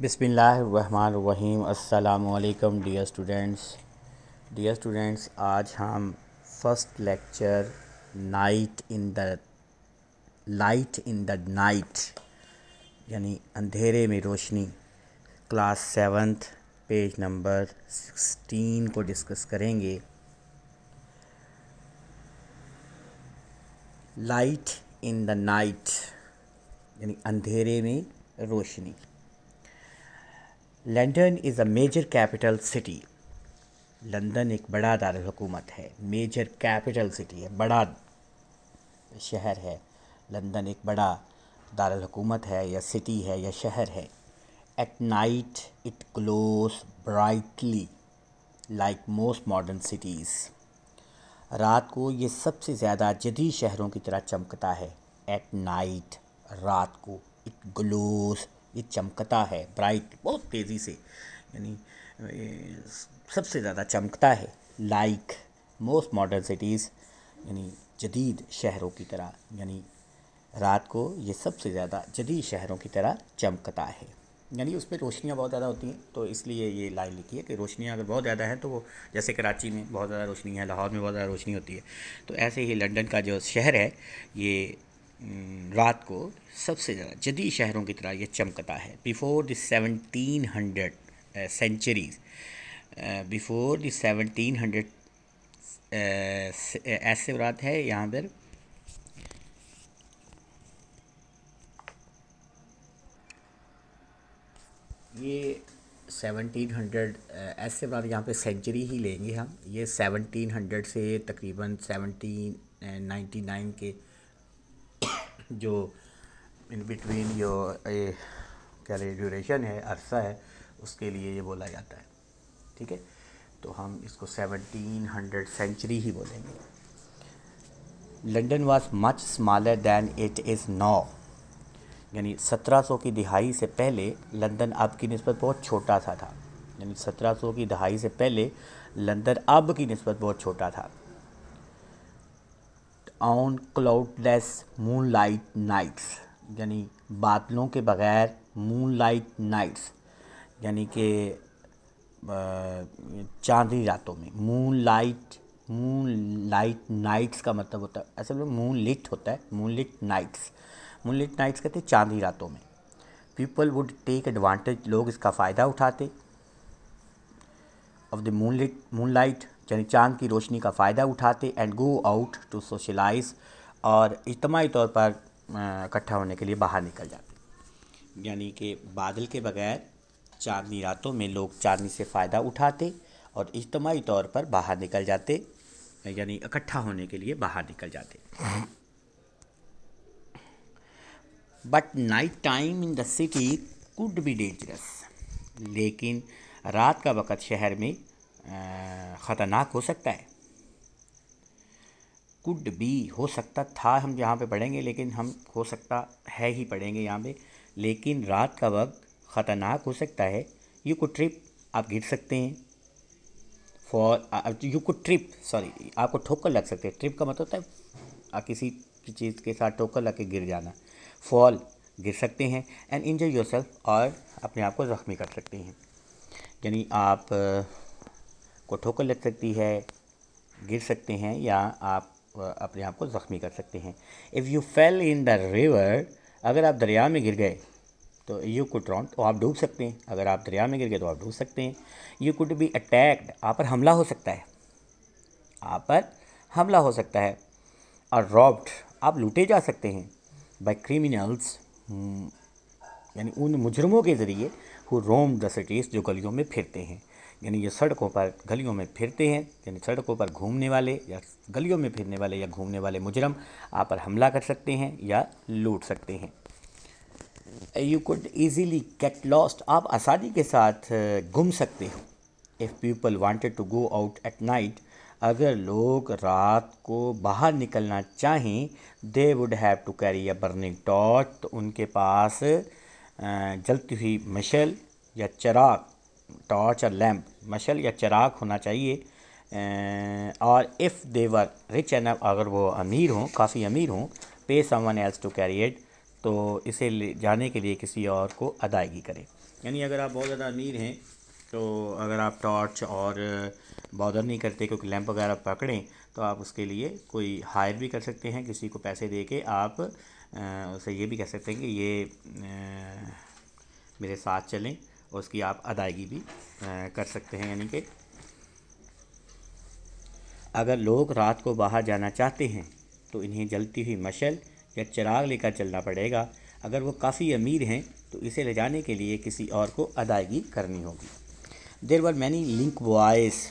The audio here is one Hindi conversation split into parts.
बिसमीम अल्लाम डियर स्टूडेंट्स डियर स्टूडेंट्स आज हम first lecture night in the light in the night यानी अंधेरे में रोशनी class seventh page number sixteen को डिस्कस करेंगे लाइट इन द नाइट यानी अंधेरे में रोशनी London is a major capital city London एक बड़ा दारकूमत है मेजर कैपिटल सिटी है बड़ा शहर है लंदन एक बड़ा दारकूमत है या सिटी है या शहर है at night it glows brightly like most modern cities रात को ये सबसे ज़्यादा जदीद शहरों की तरह चमकता है एट नाइट रात को इट ग्लोज ये चमकता है ब्राइट बहुत तेज़ी से यानी सबसे ज़्यादा चमकता है लाइक मोस्ट मॉडर्न सिटीज़ यानी जदीद शहरों की तरह यानी रात को ये सबसे ज़्यादा जदीद शहरों की तरह चमकता है यानी उसमें रोशनियाँ बहुत ज़्यादा होती हैं तो इसलिए ये लाइन लिखी है कि रोशनियाँ अगर बहुत ज़्यादा हैं तो वो जैसे कराची में बहुत ज़्यादा रोशनी है लाहौर में बहुत ज़्यादा रोशनी होती है तो ऐसे ही लंदन का जो शहर है ये हम्म, रात को सबसे ज़्यादा जदी शहरों की तरह ये चमकता है before the seventeen hundred centuries before the seventeen hundred ऐसे रात है यहाँ पर ये सेवनटीन हंड्रेड uh, ऐसे बात यहाँ पे सेंचुरी ही लेंगे हम ये सेवनटीन हंड्रेड से तकरीबन सेवनटीन नाइन्टी नाइन के जो इन बिटवीन जो ये क्या ड्यूरेशन है अरसा है उसके लिए ये बोला जाता है ठीक है तो हम इसको सेवनटीन हंड्रेड सेंचुरी ही बोलेंगे London was much smaller than it is now यानी 1700 की दिहाई से पहले लंदन अब की नस्बत बहुत छोटा सा था यानी 1700 की दहाई से पहले लंदन अब की नस्बत बहुत छोटा था ऑन क्लाउडलेस मूनलाइट नाइट्स यानी बादलों के बग़ैर मूनलाइट नाइट्स यानी कि चांदनी रातों में मूनलाइट मूनलाइट नाइट्स का मतलब होता है असल में मून लिट होता है moonlit nights moonlit nights कहते हैं चांदनी रातों में पीपल वुड टेक एडवांटेज लोग इसका फ़ायदा उठाते of the moonlit moonlight यानी चांद की रोशनी का फ़ायदा उठाते and go out to socialise और इजमाही तौर पर इकट्ठा होने के लिए बाहर निकल जाते यानी कि बादल के बगैर चांदनी रातों में लोग चांदनी से फ़ायदा उठाते और इजमाही तौर पर बाहर निकल जाते यानी इकट्ठा होने के लिए बाहर निकल जाते but night time in the city could be dangerous लेकिन रात का वक़्त शहर में ख़तरनाक हो सकता है कुड बी हो सकता था हम यहाँ पे पढ़ेंगे लेकिन हम हो सकता है ही पढ़ेंगे यहाँ पे लेकिन रात का वक्त ख़तरनाक हो सकता है यू को ट्रिप आप गिर सकते हैं फॉर यू को ट्रिप सॉरी आपको ठोकर लग सकते हैं ट्रिप का मतलब होता है आ, किसी चीज़ के साथ ठोकर लग के गिर जाना फॉल गिर सकते हैं एंड इंजर योर सेल्फ और अपने आप को ज़ख्मी कर सकते हैं यानी आप को ठोकर लग सकती है गिर सकते हैं या आप अपने आप को ज़ख्मी कर सकते हैं if you fell in the river अगर आप दरिया में गिर गए तो यू कुड रॉन्ट तो आप डूब सकते हैं अगर आप दरिया में गिर गए तो आप डूब सकते हैं यू कुड बी अटैक्ड आप पर हमला हो सकता है आप पर हमला हो सकता है और रॉब्ड आप लूटे जा सकते हैं बाई क्रिमिनल्स हम्म, यानी उन मुजरमों के ज़रिए हु रोम द सिटीज़ जो गलियों में फिरते हैं यानी ये सड़कों पर गलियों में फिरते हैं यानी सड़कों पर घूमने वाले या गलियों में फिरने वाले या घूमने वाले मुजरम आप पर हमला कर सकते हैं या लूट सकते हैं you could easily get lost आप आसानी के साथ घूम सकते हो if people wanted to go out at night अगर लोग रात को बाहर निकलना चाहें they would have to carry a burning torch तो उनके पास जलती हुई मशल या चराग टॉर्च और लैम्प मशल या चराग होना चाहिए और इफ़ देवर रिच एंड अगर वो अमीर हों काफ़ी अमीर हों pay someone else to carry it तो इसे ले जाने के लिए किसी और को अदायगी करें यानी अगर आप बहुत ज़्यादा अमीर हैं तो अगर आप टॉर्च और बॉदर नहीं करते क्योंकि लैंप वगैरह पकड़ें तो आप उसके लिए कोई हायर भी कर सकते हैं किसी को पैसे दे के आप उसे ये भी कह सकते हैं कि ये मेरे साथ चलें और उसकी आप अदायगी भी कर सकते हैं यानी कि अगर लोग रात को बाहर जाना चाहते हैं तो इन्हें जलती हुई मशल या चिराग लेकर चलना पड़ेगा अगर वो काफ़ी अमीर हैं तो इसे ले जाने के लिए किसी और को अदायगी करनी होगी there were many link boys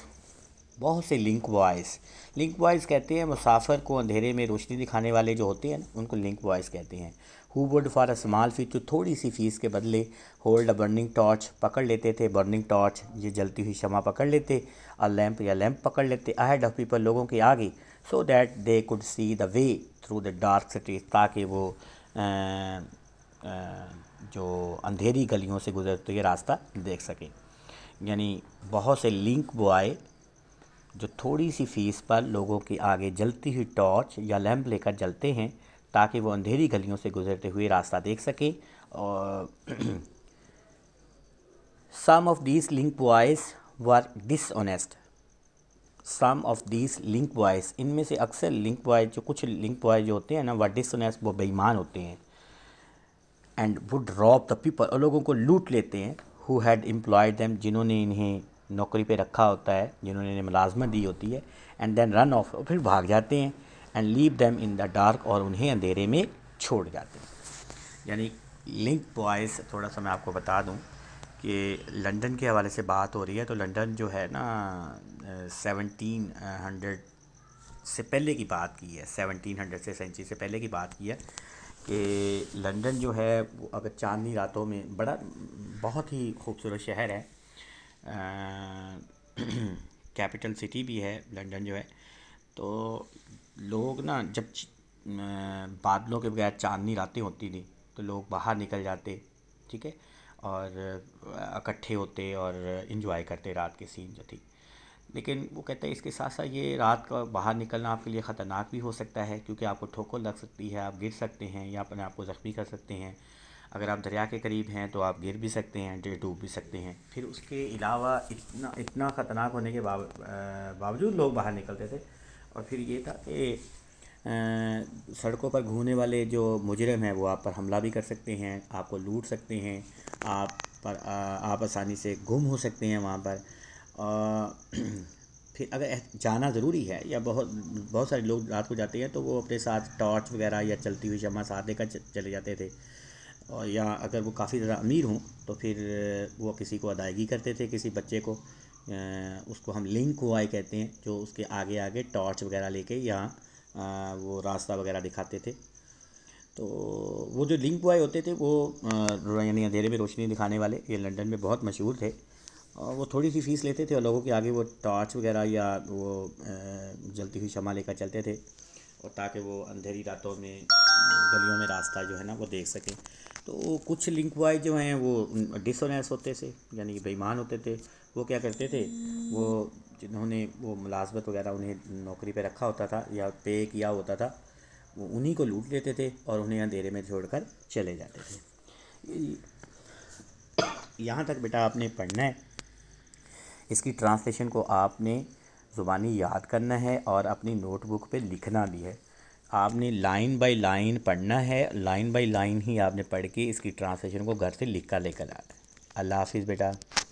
बहुत से लिंक बॉयस लिंक बॉयस कहते हैं मुसाफर को अंधेरे में रोशनी दिखाने वाले जो होते हैं उनको लिंक बॉयस कहते हैं who would for a small fee तो थोड़ी सी फीस के बदले होल्ड अ बर्निंग टॉर्च पकड़ लेते थे बर्निंग टॉर्च ये जलती हुई क्षमा पकड़ लेते अ लैंप या लैंप पकड़ लेते अहेड ऑफ पीपल लोगों के आगे so that they could see the way through the dark city ताकि वो आ, आ, जो अंधेरी गलियों से गुजरते हुए रास्ता देख सकें यानी बहुत से लिंक वो आए जो थोड़ी सी फीस पर लोगों के आगे जलती हुई टॉर्च या लैंप लेकर जलते हैं ताकि वो अंधेरी गलियों से गुजरते हुए रास्ता देख सके और some of these link boys were dishonest some of these link boys इनमें से अक्सर लिंक बॉयज़ जो कुछ लिंक बॉय जो होते हैं ना वह डिसऑनेस्ट वो बेईमान होते हैं and would rob the people और लोगों को लूट लेते हैं हु हैड एम्प्लॉयड दैम जिन्होंने इन्हें नौकरी पे रखा होता है जिन्होंने इन्हें मुलाजमत दी होती है एंड देन रन ऑफ फिर भाग जाते हैं and leave them in the dark और उन्हें अंधेरे में छोड़ जाते हैं यानी लिंक बॉयज़ थोड़ा सा मैं आपको बता दूँ कि लंदन के हवाले से बात हो रही है तो लंदन जो है ना सेवनटीन हंड्रेड से पहले की बात की है सेवनटीन हंड्रेड से सेंचुरी से पहले की बात की है कि लंदन जो है वो अगर चांदनी रातों में बड़ा बहुत ही खूबसूरत शहर है कैपिटल सिटी भी है लंदन जो है तो लोग ना जब अं, बादलों के बगैर चांदनी रातें होती थी तो लोग बाहर निकल जाते ठीक है और अं, इकट्ठे होते और इन्जॉय करते रात के सीन जो थी लेकिन वो कहते हैं इसके साथ साथ ये रात का बाहर निकलना आपके लिए ख़तरनाक भी हो सकता है क्योंकि आपको ठोकर लग सकती है आप गिर सकते हैं या अपने आप को ज़ख्मी कर सकते हैं अगर आप दरिया के करीब हैं तो आप गिर भी सकते हैं डूब भी सकते हैं फिर उसके अलावा इतना इतना ख़तरनाक होने के अं, बावजूद लोग बाहर निकलते थे और फिर ये था कि सड़कों पर घूमने वाले जो मुजरम हैं वो आप पर हमला भी कर सकते हैं आपको लूट सकते हैं आप पर आ, आप आसानी से गुम हो सकते हैं वहाँ पर आ, फिर अगर जाना ज़रूरी है या बहुत बहुत सारे लोग रात को जाते हैं तो वो अपने साथ टॉर्च वगैरह या चलती हुई शमा साथ लेकर चले जाते थे और या अगर वो काफ़ी ज़्यादा अमीर हों तो फिर वो किसी को अदायगी करते थे किसी बच्चे को उसको हम लिंक हुआई कहते हैं जो उसके आगे आगे टॉर्च वगैरह लेके यहाँ वो रास्ता वगैरह दिखाते थे तो वो जो लिंक वाई होते थे वो यानी अंधेरे में रोशनी दिखाने वाले ये लंदन में बहुत मशहूर थे और वो थोड़ी सी फीस लेते थे और लोगों के आगे वो टॉर्च वगैरह या वो जलती हुई शमा लेकर चलते थे और ताकि वो अंधेरी रातों में गलियों में रास्ता जो है ना वो देख सकें तो कुछ लिंक वाई जो हैं वो डिसोनेस होते थे यानी बेईमान होते थे वो क्या करते थे वो जिन्होंने वो मुलाजमत वगैरह उन्हें नौकरी पे रखा होता था या पे किया होता था वो उन्हीं को लूट लेते थे और उन्हें अंधेरे में छोड़कर चले जाते थे यहाँ तक बेटा आपने पढ़ना है इसकी ट्रांसलेशन को आपने ज़ुबानी याद करना है और अपनी नोटबुक पे लिखना भी है आपने लाइन बाय लाइन पढ़ना है लाइन बाय लाइन ही आपने पढ़ के इसकी ट्रांसलेशन को घर से लिख कर लेकर आना है अल्लाह हाफिज़ बेटा